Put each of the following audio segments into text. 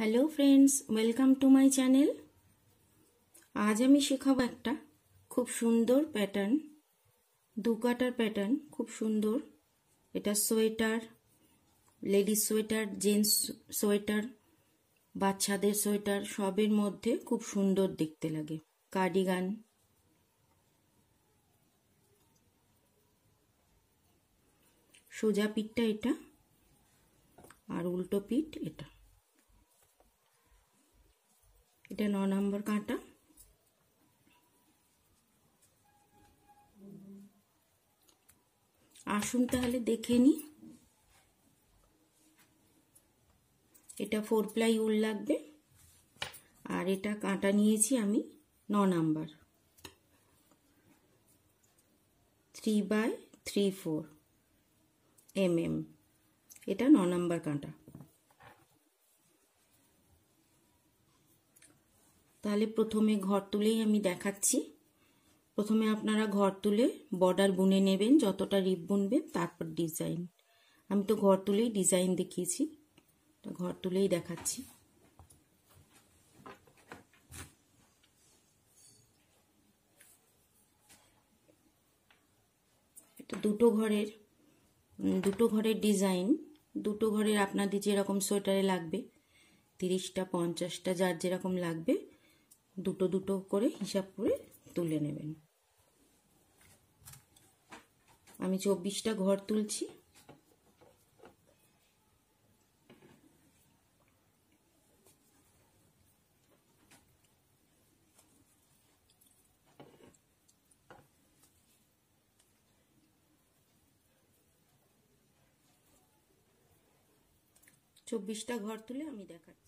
hello friends welcome to my channel আজ আমি শেখাবো একটা খুব সুন্দর প্যাটার্ন দু কাটার প্যাটার্ন খুব সুন্দর এটা sweater ladies sweater gents sweater বাচ্চাদের সোয়েটার সবের মধ্যে খুব সুন্দর দেখতে লাগে কার্ডিগান সোজা পিঠটা এটা আর উল্টো পিঠ এটা এটা ন নম্বর কাঁটা আসুন তাহলে দেখে নি এটা ফোর প্লাই উল লাগবে আর এটা কাঁটা নিয়েছি আমি ন number three by three four M M এটা ন নাম্বার কাঁটা তাহলে প্রথমে ঘর তুলেই আমি দেখাচ্ছি প্রথমে আপনারা ঘর তুলে বর্ডার বুনে নেবেন যতটা রিপ বুনবেন তারপর ডিজাইন আমি তো ঘর তুলেই ডিজাইন দেখিয়েছি ঘর তুলেই দেখাচ্ছি দুটো ঘরের দুটো ঘরের ডিজাইন দুটো ঘরের আপনাদের যেরকম সোয়েটারে লাগবে তিরিশটা পঞ্চাশটা যার যেরকম লাগবে দুটো দুটো করে হিসাব করে তুলে নেবেন আমি চব্বিশটা ঘর তুলছি চব্বিশটা ঘর তুলে আমি দেখাচ্ছি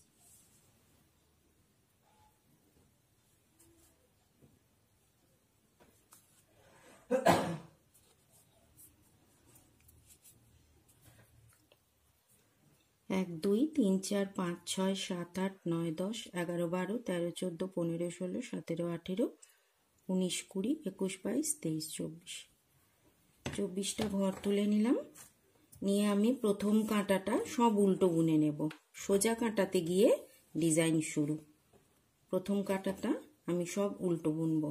এক দুই তিন চার পাঁচ ছয় সাত আট নয় দশ এগারো বারো তেরো চোদ্দো পনেরো ষোলো সতেরো আঠেরো উনিশ কুড়ি একুশ বাইশ তেইশ চব্বিশ চব্বিশটা ঘর তুলে নিলাম নিয়ে আমি প্রথম কাঁটাটা সব উল্টো বুনে নেব সোজা কাঁটাতে গিয়ে ডিজাইন শুরু প্রথম কাঁটাটা আমি সব উল্টো বুনবো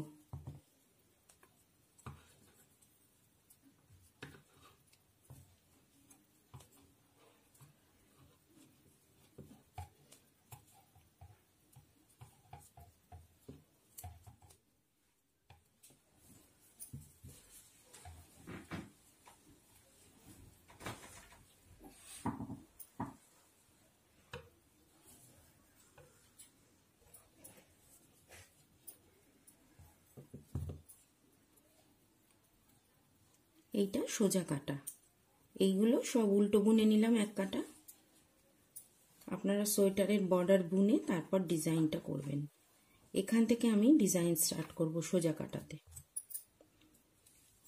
এইটা সোজা কাটা এইগুলো সব উল্টো বুনে নিলাম এক কাটা আপনারা সোয়েটারের বর্ডার বুনে তারপর ডিজাইনটা করবেন এখান থেকে আমি ডিজাইন স্টার্ট করব সোজা কাটাতে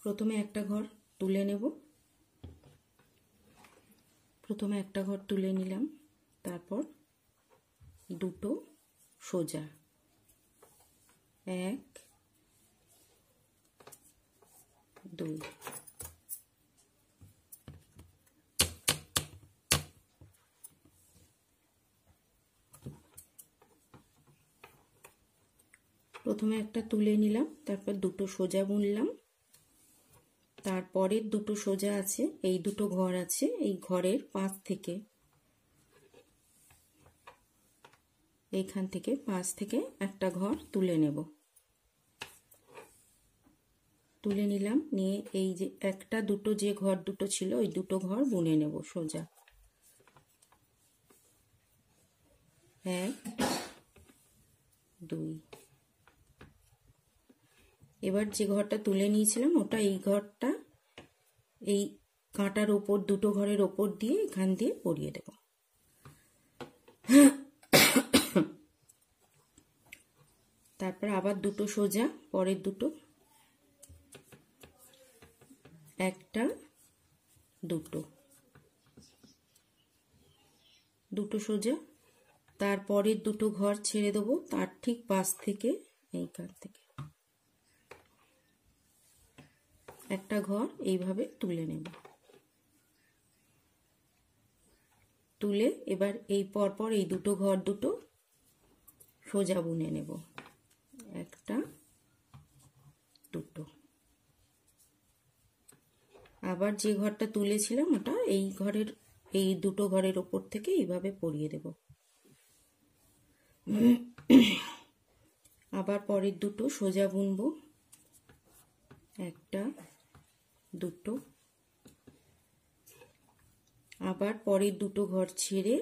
প্রথমে একটা ঘর তুলে নেব প্রথমে একটা ঘর তুলে নিলাম তারপর দুটো সোজা এক দুই প্রথমে একটা তুলে নিলাম তারপর দুটো সোজা বুনলাম তারপরের দুটো সোজা আছে এই দুটো ঘর আছে এই ঘরের পাঁচ থেকে এইখান থেকে পাঁচ থেকে একটা ঘর তুলে নেব তুলে নিলাম নিয়ে এই যে একটা দুটো যে ঘর দুটো ছিল ওই দুটো ঘর বুনে নেব সোজা এবার যে ঘরটা তুলে নিয়েছিলাম ওটা এই ঘরটা এই কাঁটার ওপর দুটো ঘরের ওপর দিয়ে এখান দিয়ে পরিয়ে দেব তারপর আবার দুটো সোজা পরের দুটো একটা দুটো দুটো সোজা তারপরের দুটো ঘর ছেড়ে দেবো তার ঠিক পাশ থেকে এই কার থেকে একটা ঘর এইভাবে তুলে নেব তুলে এবার এই পরপর এই দুটো ঘর দুটো সোজা বুনে নেব একটা দুটো আবার যে ঘরটা তুলেছিলাম ওটা এই ঘরের এই দুটো ঘরের ওপর থেকে এইভাবে পরিয়ে দেব আবার পরের দুটো সোজা বুনবো একটা দুটো আবার পরের দুটো ঘর ছেড়ে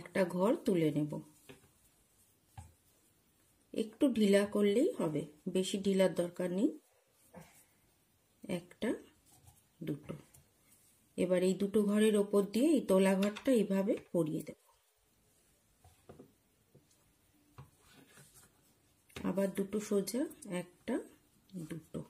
একটা ঘর তুলে নেব একটু ঢিলা করলেই হবে বেশি ঢিলার দরকার নেই একটা দুটো এবার এই দুটো ঘরের ওপর দিয়ে এই তোলা ঘরটা এইভাবে পরিয়ে দেব আবার দুটো সোজা একটা দুটো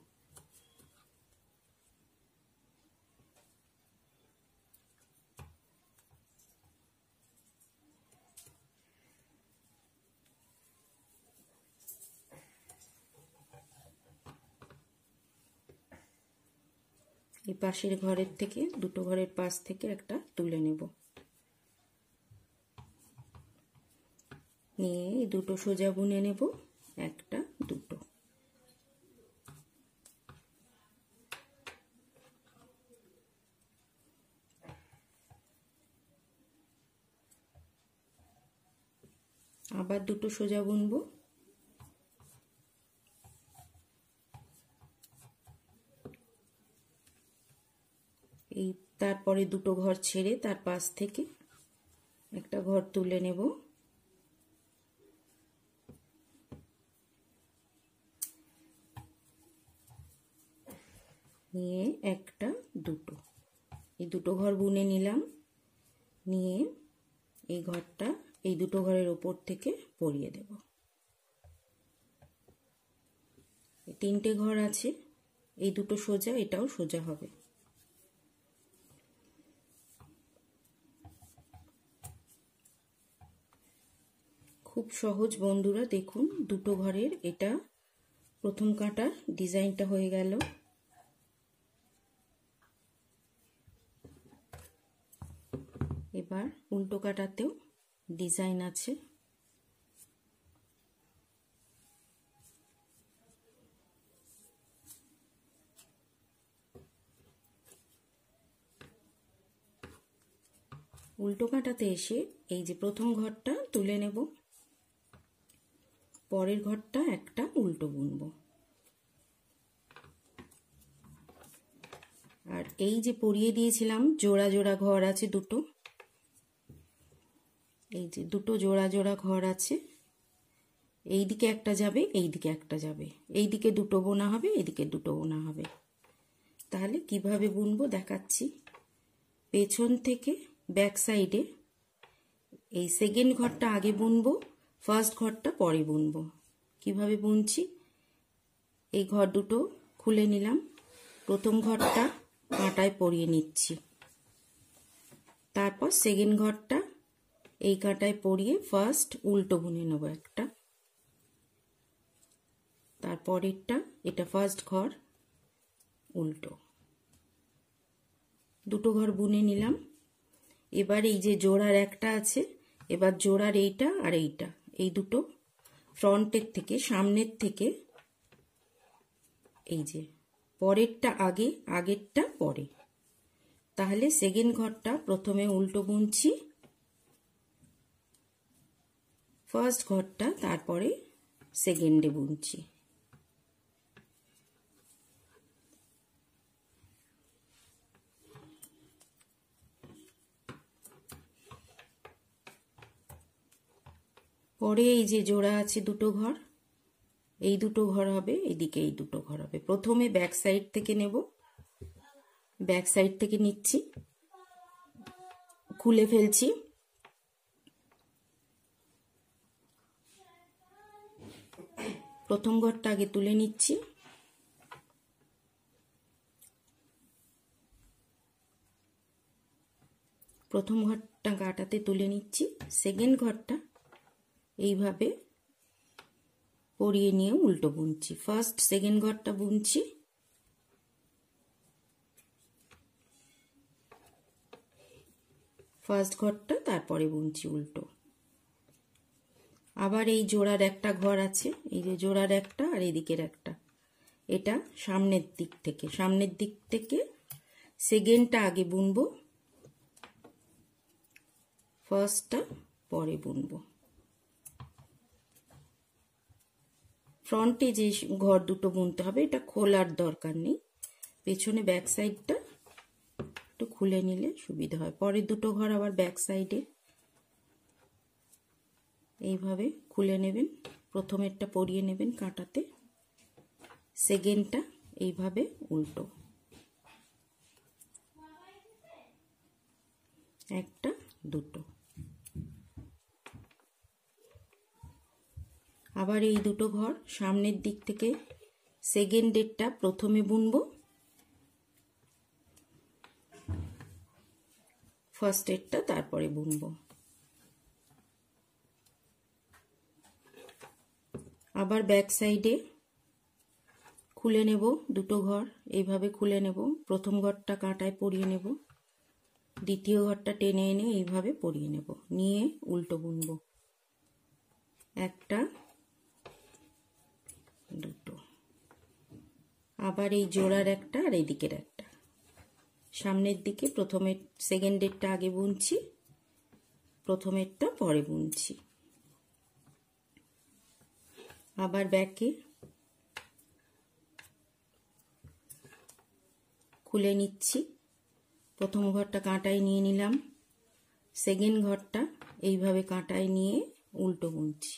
এই পাশের ঘরের থেকে দুটো ঘরের পাশ থেকে একটা তুলে নেব নিয়ে দুটো সোজা বুনে নেব একটা দুটো আবার দুটো সোজা বুনবো আমি দুটো ঘর ছেড়ে তার পাশ থেকে একটা ঘর তুলে নেব নিয়ে একটা দুটো এই দুটো ঘর বুনে নিলাম নিয়ে এই ঘরটা এই দুটো ঘরের ওপর থেকে পরিয়ে দেব তিনটে ঘর আছে এই দুটো সোজা এটাও সোজা হবে খুব সহজ বন্ধুরা দেখুন দুটো ঘরের এটা প্রথম কাঁটার ডিজাইনটা হয়ে গেল এবার উল্টো কাটাতেও ডিজাইন আছে উল্টো কাঁটাতে এসে এই যে প্রথম ঘরটা তুলে নেব পরের ঘরটা একটা উল্টো বুনবো আর এই যে পরিয়ে দিয়েছিলাম জোড়া জোড়া ঘর আছে দুটো এই যে দুটো জোড়া জোড়া ঘর আছে এই দিকে একটা যাবে এই দিকে একটা যাবে এই দিকে দুটো বোনা হবে এদিকে দুটো বোনা হবে তাহলে কিভাবে বুনবো দেখাচ্ছি পেছন থেকে ব্যাক সাইডে এই সেকেন্ড ঘরটা আগে বুনবো ফার্স্ট ঘরটা পরে বুনব কিভাবে বুনছি এই ঘর দুটো খুলে নিলাম প্রথম ঘরটা কাঁটায় পরিয়ে নিচ্ছি তারপর সেকেন্ড ঘরটা এই কাঁটায় পরিয়ে ফার্স্ট উল্টো বুনে নেবো একটা তারপরেরটা এটা ফার্স্ট ঘর উল্টো দুটো ঘর বুনে নিলাম এবার এই যে জোড়ার একটা আছে এবার জোড়ার এইটা আর এইটা এই দুটো ফ্রন্টের থেকে সামনের থেকে এই যে পরেরটা আগে আগেরটা পরে তাহলে সেকেন্ড ঘরটা প্রথমে উল্টো বুনছি ফার্স্ট ঘরটা তারপরে সেকেন্ডে বুনছি পরে এই যে জোড়া আছে দুটো ঘর এই দুটো ঘর হবে এদিকে এই দুটো ঘর হবে প্রথমে ব্যাক সাইড থেকে নেব ব্যাক সাইড থেকে নিচ্ছি খুলে ফেলছি প্রথম ঘরটা আগে তুলে নিচ্ছি প্রথম ঘরটা গাটাতে তুলে নিচ্ছি সেকেন্ড ঘরটা এইভাবে পরিয়ে নিয়ে উল্টো বুনছি ফার্স্ট সেকেন্ড ঘরটা বুনছি ফার্স্ট ঘরটা তারপরে বুনছি উল্টো আবার এই জোড়ার একটা ঘর আছে এই যে জোড়ার একটা আর এদিকের একটা এটা সামনের দিক থেকে সামনের দিক থেকে সেকেন্ডটা আগে বুনবো ফার্স্টটা পরে বুনবো ফ্রন্টে যে ঘর দুটো বুনতে হবে এটা খোলার দরকার নেই পেছনে ব্যাক সাইডটা একটু খুলে নিলে সুবিধা হয় পরের দুটো ঘর আবার ব্যাক সাইডে এইভাবে খুলে নেবেন প্রথমেরটা পরিয়ে নেবেন কাঁটাতে সেকেন্ডটা এইভাবে উল্টো একটা দুটো আবার এই দুটো ঘর সামনের দিক থেকে সেকেন্ড ডেটটা প্রথমে বুনব ফার্স্ট ডেটটা তারপরে বুনব আবার ব্যাক সাইডে খুলে নেব দুটো ঘর এইভাবে খুলে নেব প্রথম ঘরটা কাঁটায় পরিয়ে নেব দ্বিতীয় ঘরটা টেনে এনে এইভাবে পরিয়ে নেব নিয়ে উল্টো বুনব একটা আবার এই জোড়ার একটা আর এদিকের একটা সামনের দিকে প্রথমের সেকেন্ডেরটা আগে বুনছি প্রথমেরটা পরে বুনছি আবার ব্যাকে খুলে নিচ্ছি প্রথম ঘরটা কাঁটায় নিয়ে নিলাম সেকেন্ড ঘরটা এইভাবে কাঁটায় নিয়ে উল্টো বুনছি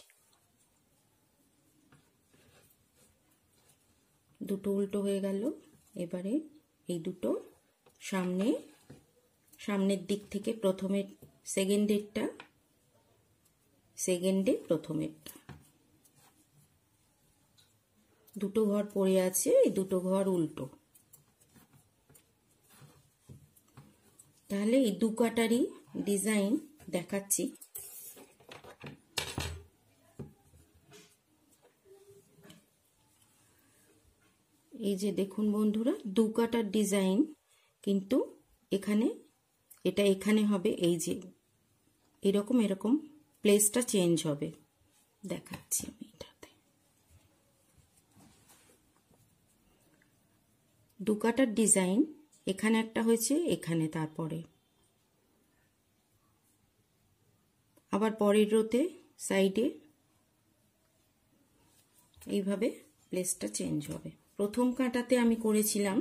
দুটো উল্টো হয়ে গেল এবারে এই দুটো সামনে সামনের দিক থেকে প্রথমে সেকেন্ডেরটা সেকেন্ডে প্রথমেরটা দুটো ঘর পড়ে আছে এই দুটো ঘর উল্টো তাহলে এই দু কাটারই ডিজাইন দেখাচ্ছি এই যে দেখুন বন্ধুরা দু কাটার ডিজাইন কিন্তু এখানে এটা এখানে হবে এই যে এরকম এরকম প্লেসটা চেঞ্জ হবে দেখাচ্ছি আমি এটাতে দু কাটার ডিজাইন এখানে একটা হয়েছে এখানে তারপরে আবার পরের রোতে সাইডে এইভাবে প্লেসটা চেঞ্জ হবে প্রথম কাঁটাতে আমি করেছিলাম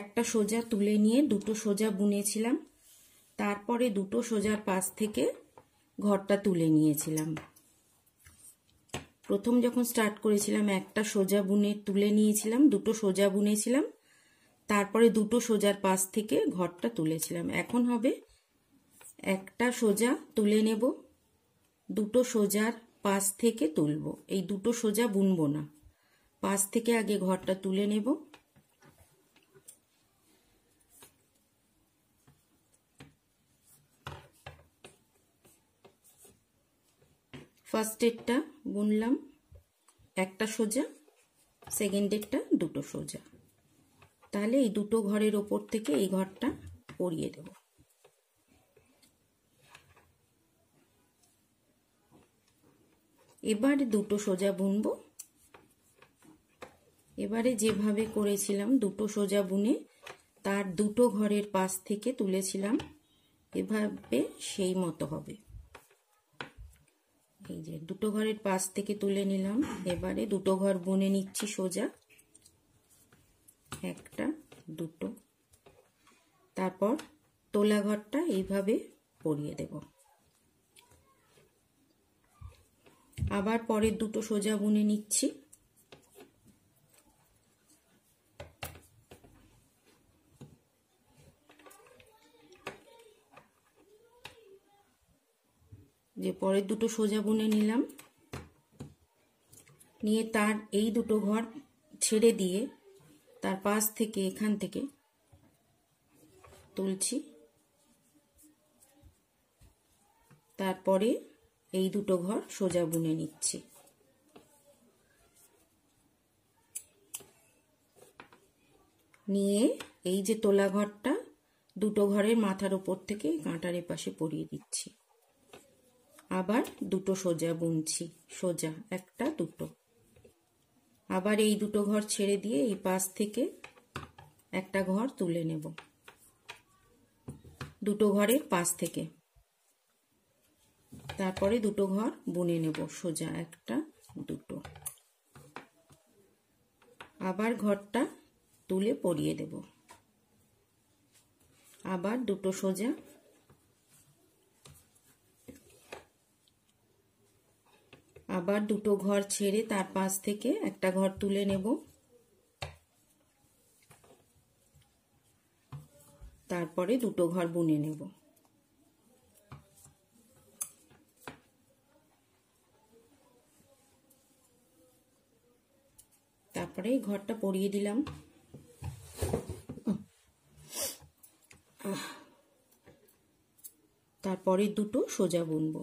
একটা সোজা তুলে নিয়ে দুটো সোজা বুনেছিলাম তারপরে দুটো সোজার পাশ থেকে ঘরটা তুলে নিয়েছিলাম প্রথম যখন স্টার্ট করেছিলাম একটা সোজা বুনে তুলে নিয়েছিলাম দুটো সোজা বুনেছিলাম তারপরে দুটো সোজার পাশ থেকে ঘরটা তুলেছিলাম এখন হবে একটা সোজা তুলে নেব দুটো সোজার পাশ থেকে তুলব এই দুটো সোজা বুনবো না পাশ থেকে আগে ঘরটা তুলে নেব ফার্স্ট ডেটটা বুনলাম একটা সোজা সেকেন্ডেরটা দুটো সোজা তাহলে এই দুটো ঘরের ওপর থেকে এই ঘরটা পরিয়ে দেব এবার দুটো সোজা বুনবো এবারে যেভাবে করেছিলাম দুটো সোজা বুনে তার দুটো ঘরের পাশ থেকে তুলেছিলাম এভাবে সেই মতো হবে এই যে দুটো ঘরের পাশ থেকে তুলে নিলাম এবারে দুটো ঘর বুনে নিচ্ছি সোজা একটা দুটো তারপর তোলা ঘরটা এইভাবে পরিয়ে দেব আবার পরের দুটো সোজা বুনে নিচ্ছি যে পরের দুটো সোজা বুনে নিলাম নিয়ে তার এই দুটো ঘর ছেড়ে দিয়ে তার পাশ থেকে এখান থেকে তুলছি তারপরে এই দুটো ঘর সোজা বুনে নিচ্ছি নিয়ে এই যে তোলা ঘরটা দুটো ঘরের মাথার ওপর থেকে কাঁটার এপাশে পরিয়ে দিচ্ছি আবার দুটো সোজা বুনছি সোজা একটা দুটো আবার এই দুটো ঘর ছেড়ে দিয়ে এই পাশ থেকে একটা ঘর তুলে নেব দুটো ঘরের পাশ থেকে তারপরে দুটো ঘর বুনে নেব সোজা একটা দুটো আবার ঘরটা তুলে পরিয়ে দেব আবার দুটো সোজা আবার দুটো ঘর ছেড়ে তার পাশ থেকে একটা ঘর তুলে নেব তারপরে দুটো ঘর বুনে নেব তারপরে ঘরটা পরিয়ে দিলাম তারপরে দুটো সোজা বুনবো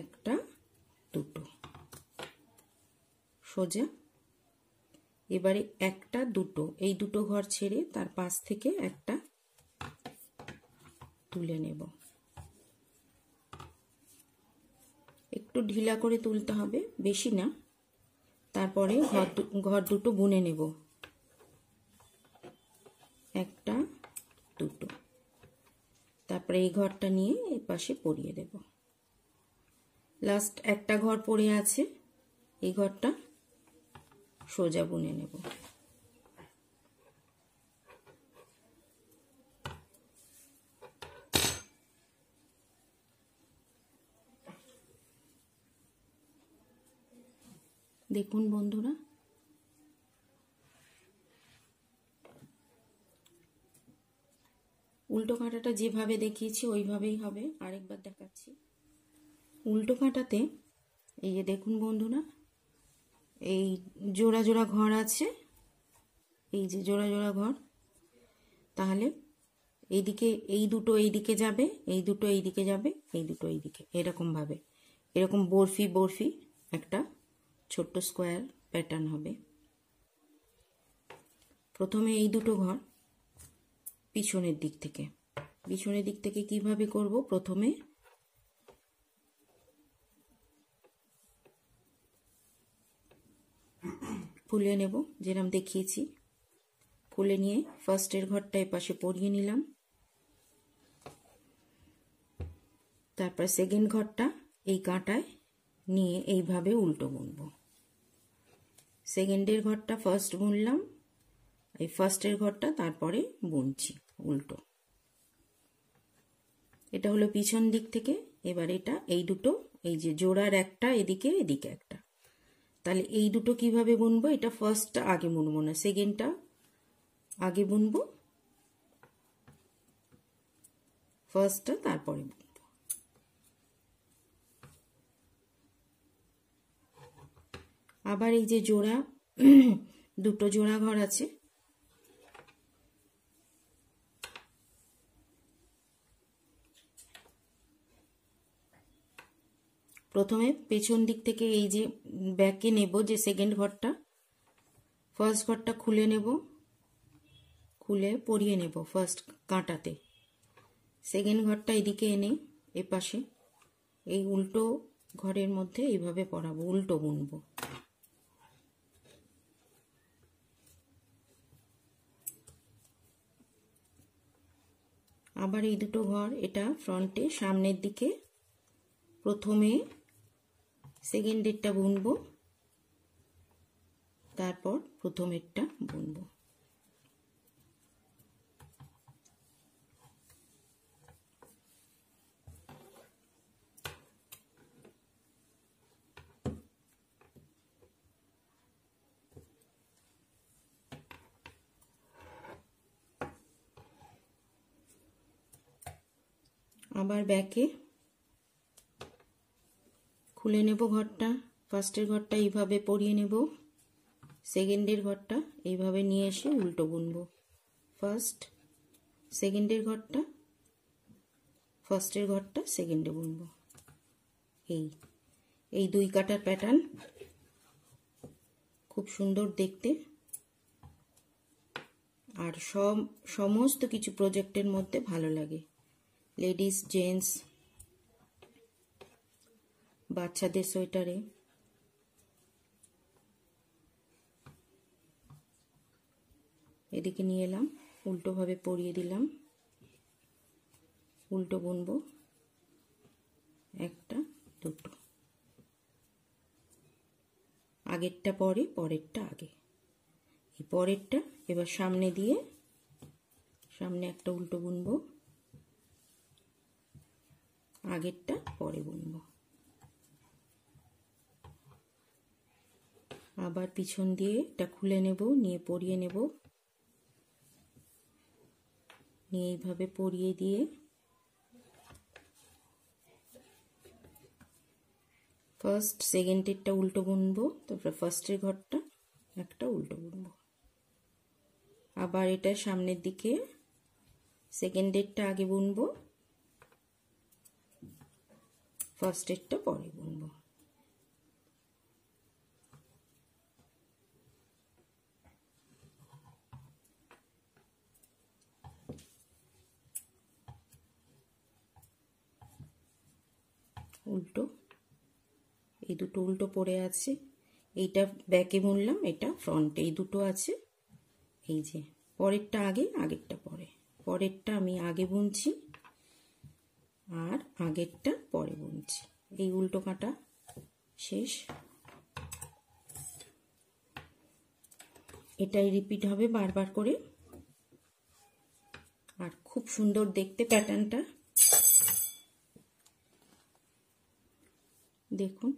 একটা দুটো সোজা এবারে একটা দুটো এই দুটো ঘর ছেড়ে তার পাশ থেকে একটা তুলে নেব একটু ঢিলা করে তুলতে হবে বেশি না তারপরে ঘর ঘর দুটো বুনে নেব একটা দুটো তারপরে এই ঘরটা নিয়ে এ পাশে পরিয়ে দেবো লাস্ট একটা ঘর পড়ে আছে এই ঘরটা সোজা বুনে নেব দেখুন বন্ধুরা উল্টো কাঁটাটা যেভাবে দেখিয়েছি ওইভাবেই হবে আরেকবার দেখাচ্ছি উল্টো কাঁটাতে এই যে দেখুন বন্ধুরা এই জোড়া জোড়া ঘর আছে এই যে জোড়া জোড়া ঘর তাহলে এইদিকে এই দুটো এইদিকে যাবে এই দুটো এইদিকে যাবে এই দুটো এইদিকে এরকমভাবে এরকম বরফি বরফি একটা ছোট্ট স্কোয়ার প্যাটার্ন হবে প্রথমে এই দুটো ঘর পিছনের দিক থেকে পিছনের দিক থেকে কিভাবে করব প্রথমে ফুলে নেব যেরকম দেখিয়েছি ফুলে নিয়ে ফার্স্টের ঘরটায় পাশে পরিয়ে নিলাম তারপর সেকেন্ড ঘরটা এই কাঁটায় নিয়ে এইভাবে উল্টো বুনব সেকেন্ডের ঘরটা ফার্স্ট বুনলাম এই ফার্স্টের ঘরটা তারপরে বুনছি উল্টো এটা হলো পিছন দিক থেকে এবার এটা এই দুটো এই যে জোড়ার একটা এদিকে এদিকে একটা তাহলে এই দুটো কিভাবে বুনবো এটা ফার্স্টটা আগে বুনবো না সেকেন্ডটা আগে বুনবো ফার্স্টটা তারপরে বুনবো আবার এই যে জোড়া দুটো জোড়া ঘর আছে প্রথমে পেছন দিক থেকে এই যে ব্যাকে নেব যে সেকেন্ড ঘরটা ফার্স্ট ঘরটা খুলে নেব খুলে পরিয়ে নেব ফার্স্ট কাঁটাতে সেকেন্ড ঘরটা এদিকে এনে এপাশে এই উল্টো ঘরের মধ্যে এইভাবে পরাবো উল্টো বুনব আবার এই দুটো ঘর এটা ফ্রন্টে সামনের দিকে প্রথমে সেকেন্ড ডেটটা বুনবো তারপর প্রথমেরটা বুনবো আবার ব্যাকে খুলে নেব ঘরটা ফার্স্টের ঘরটা এইভাবে পরিয়ে নেব সেকেন্ডের ঘরটা এইভাবে নিয়ে এসে উল্টো বুনব ফার্স্ট সেকেন্ডের ঘরটা ফার্স্টের ঘরটা সেকেন্ডে বুনব এই এই দুই কাটার প্যাটার্ন খুব সুন্দর দেখতে আর সব সমস্ত কিছু প্রজেক্টের মধ্যে ভালো লাগে লেডিস জেন্টস বাচ্চাদের সোয়েটারে এদিকে নিয়ে এলাম উল্টোভাবে পরিয়ে দিলাম উল্টো বুনব একটা দুটো আগেরটা পরে পরেরটা আগে এই পরেরটা এবার সামনে দিয়ে সামনে একটা উল্টো বুনব আগেরটা পরে বুনবো আবার পিছন দিয়ে এটা খুলে নেব নিয়ে পরিয়ে নেব নিয়ে এইভাবে পরিয়ে দিয়ে ফার্স্ট সেকেন্ডেরটা উল্টো বুনবো তারপরে ফার্স্টের ঘরটা একটা উল্টো বুনবো আবার এটা সামনের দিকে সেকেন্ডেরটা আগে বুনবো ফার্স্ট এডটা পরে বুনবো দুটো উল্টো পড়ে আছে এইটা ব্যাকে মুড়লাম এটা ফ্রন্টে এই দুটো আছে এই যে পরেরটা আগে আগেরটা পরে পরেরটা আমি আগে বুনছি আর আগেরটা পরে বুনছি এই উল্টো কাটা শেষ এটাই রিপিট হবে বারবার করে আর খুব সুন্দর দেখতে প্যাটার্নটা দেখুন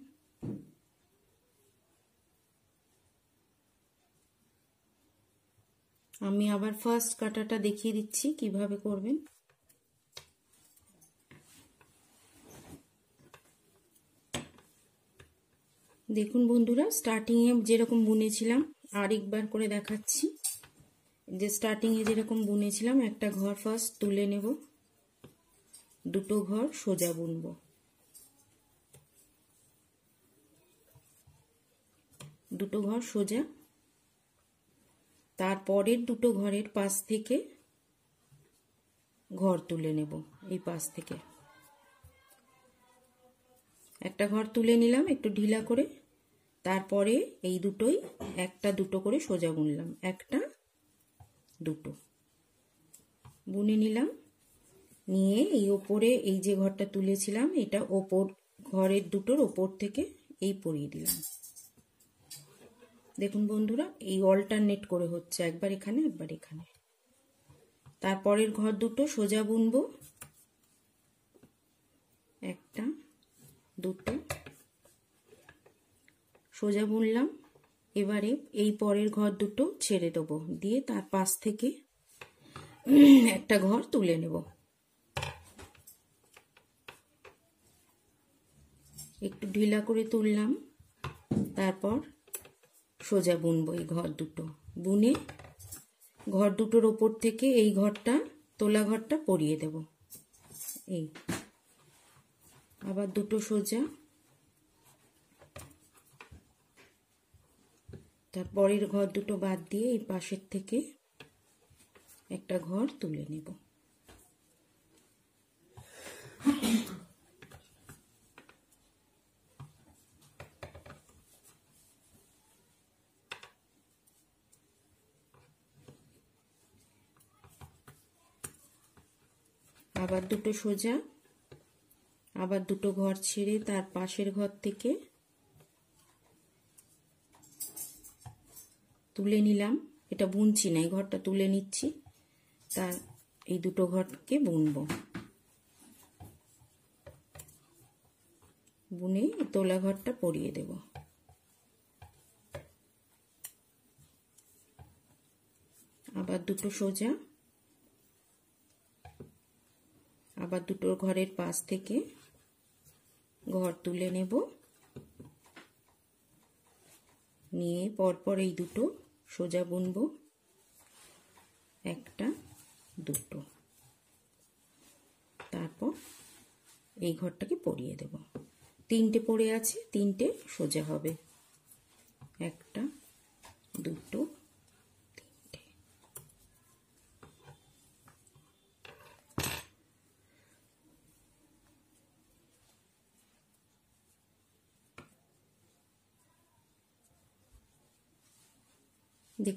আমি আবার ফার্স্ট কাটাটা দেখিয়ে দিচ্ছি কিভাবে করবেন দেখুন বন্ধুরা স্টার্টিংয়ে যেরকম বুনেছিলাম আরেকবার করে দেখাচ্ছি যে স্টার্টিংয়ে যেরকম বুনেছিলাম একটা ঘর ফার্স্ট তুলে নেব দুটো ঘর সোজা বুনবো দুটো ঘর সোজা তারপরের দুটো ঘরের পাশ থেকে ঘর তুলে নেব এই পাশ থেকে একটা ঘর তুলে নিলাম একটু ঢিলা করে তারপরে এই দুটোই একটা দুটো করে সোজা বুনলাম একটা দুটো বুনে নিলাম নিয়ে এই ওপরে এই যে ঘরটা তুলেছিলাম এটা ওপর ঘরের দুটোর ওপর থেকে এই পরিয়ে দিলাম দেখুন বন্ধুরা এই অল্টারনেট করে হচ্ছে একবার এখানে একবার এখানে তারপরের ঘর দুটো সোজা বুনব একটা দুটো সোজা বুনলাম এবারে এই পরের ঘর দুটো ছেড়ে দেব দিয়ে তার পাশ থেকে একটা ঘর তুলে নেব একটু ঢিলা করে তুললাম তারপর সোজা বুনবো এই ঘর দুটো বুনে ঘর দুটোর ওপর থেকে এই ঘরটা তোলা ঘরটা পরিয়ে দেব এই আবার দুটো সোজা তারপরের ঘর দুটো বাদ দিয়ে এই পাশের থেকে একটা ঘর তুলে নেব আবার দুটো সোজা আবার দুটো ঘর ছেড়ে তার পাশের ঘর থেকে তুলে নিলাম এটা বুনছি না এই ঘরটা তুলে নিচ্ছি তার এই দুটো ঘরকে বুনবো বুনে তোলা ঘরটা পরিয়ে দেব আবার দুটো সোজা আবার দুটো ঘরের পাশ থেকে ঘর তুলে নেব নিয়ে পরপর এই দুটো সোজা বুনব একটা দুটো তারপর এই ঘরটাকে পরিয়ে দেব তিনটে পড়ে আছে তিনটে সোজা হবে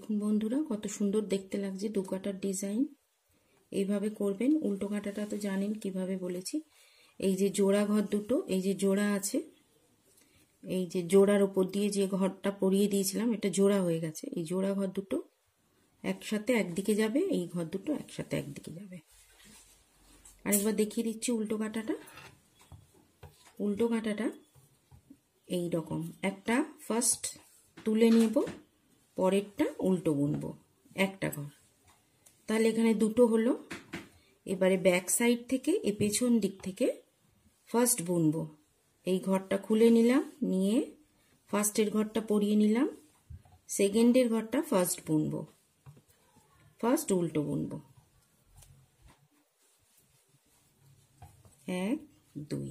দেখুন বন্ধুরা কত সুন্দর দেখতে লাগছে দু কাটার ডিজাইন এইভাবে করবেন উল্টো কাটাটা তো জানেন কিভাবে বলেছি এই যে জোড়া ঘর দুটো এই যে জোড়া আছে এই যে জোড়ার ওপর দিয়ে যে ঘরটা পরিয়ে দিয়েছিলাম এটা জোড়া হয়ে গেছে এই জোড়া ঘর দুটো একসাথে একদিকে যাবে এই ঘর দুটো একসাথে একদিকে যাবে আরেকবার দেখিয়ে দিচ্ছি উল্টো কাটাটা উল্টো কাটাটা এই রকম একটা ফার্স্ট তুলে নেব পরেরটা উল্টো বুনব একটা ঘর তাহলে এখানে দুটো হলো এবারে ব্যাক সাইড থেকে এ পেছন দিক থেকে ফার্স্ট বুনব এই ঘরটা খুলে নিলাম নিয়ে ফার্স্টের ঘরটা পরিয়ে নিলাম সেকেন্ডের ঘরটা ফার্স্ট বুনব ফার্স্ট উল্টো বুনব এক দুই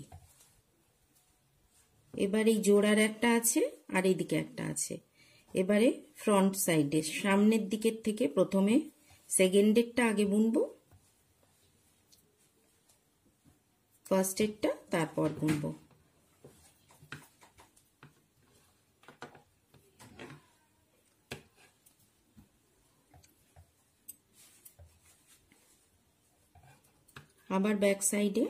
এবার এই জোড়ার একটা আছে আর এদিকে একটা আছে এবারে ফ্রন্ট সাইডে সামনের দিকের থেকে প্রথমে সেকেন্ডেরটা আগে বুনব ফার্স্টেরটা তারপর বুনব আবার ব্যাক সাইডে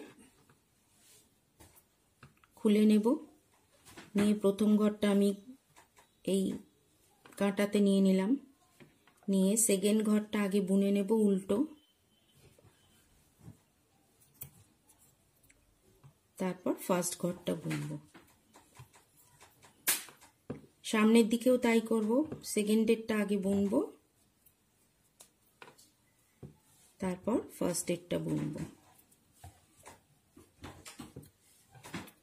খুলে নেব নিয়ে প্রথম ঘরটা আমি এই কাঁটাতে নিয়ে নিলাম নিয়ে সেকেন্ড ঘরটা আগে বুনে নেব উল্টো তারপর ফার্স্ট ঘরটা বুনব সামনের দিকেও তাই করব সেকেন্ডেরটা আগে বুনব তারপর ফার্স্ট এডটা বুনব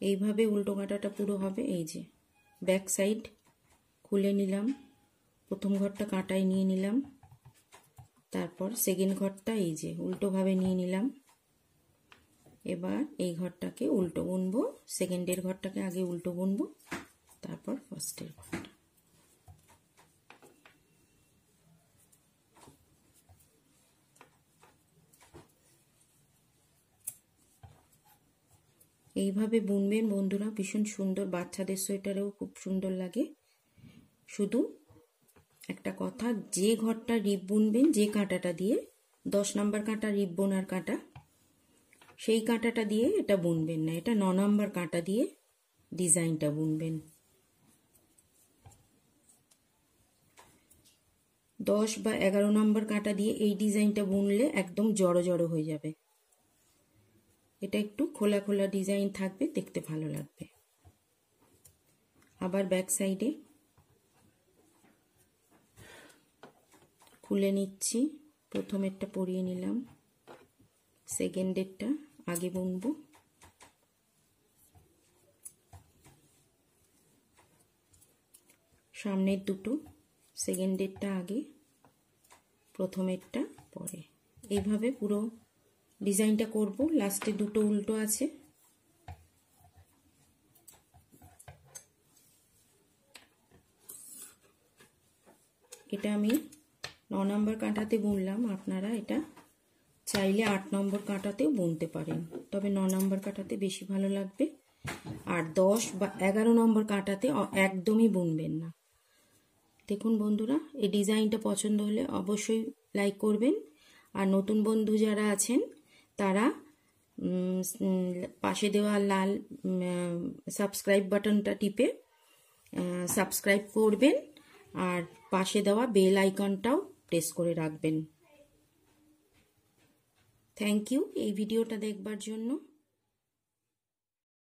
এইভাবে উল্টো কাঁটাটা পুরো হবে এই যে ব্যাক সাইড খুলে নিলাম প্রথম ঘরটা কাঁটায় নিয়ে নিলাম তারপর সেকেন্ড ঘরটা এই যে উল্টোভাবে নিয়ে নিলাম এবার এই ঘরটাকে উল্টো বুনবো সেকেন্ডের ঘরটাকে আগে উল্টো বুনবো তারপর ফার্স্টের ঘরটা এইভাবে বুনবেন বন্ধুরা ভীষণ সুন্দর বাচ্চাদের সোয়েটারেও খুব সুন্দর লাগে শুধু একটা কথা যে ঘরটা রিপ বুনবেন যে কাঁটাটা দিয়ে দশ নাম্বার কাঁটা রিপ বোনার কাঁটা সেই কাঁটাটা দিয়ে এটা বুনবেন না এটা ন নাম্বার কাঁটা দিয়ে ডিজাইনটা বুনবেন দশ বা এগারো নম্বর কাঁটা দিয়ে এই ডিজাইনটা বুনলে একদম জড়ো জড়ো হয়ে যাবে এটা একটু খোলা খোলা ডিজাইন থাকবে দেখতে ভালো লাগবে আবার ব্যাক সাইডে খুলে নিচ্ছি প্রথমেরটা পরিয়ে নিলাম সেকেন্ডেরটা আগে বুনবো সামনের দুটো সেকেন্ডেরটা আগে প্রথমেরটা পরে এইভাবে পুরো ডিজাইনটা করব লাস্টে দুটো উল্টো আছে এটা আমি ন নম্বর কাঁটাতে বুনলাম আপনারা এটা চাইলে আট নম্বর কাঁটাতেও বুনতে পারেন তবে ন নম্বর কাঁটাতে বেশি ভালো লাগবে আর দশ বা এগারো নম্বর কাঁটাতে একদমই বুনবেন না দেখুন বন্ধুরা এই ডিজাইনটা পছন্দ হলে অবশ্যই লাইক করবেন আর নতুন বন্ধু যারা আছেন তারা পাশে দেওয়া লাল সাবস্ক্রাইব বাটনটা টিপে সাবস্ক্রাইব করবেন আর পাশে দেওয়া বেল আইকনটাও প্রেস করে রাখবেন থ্যাংক ইউ এই ভিডিওটা দেখবার জন্য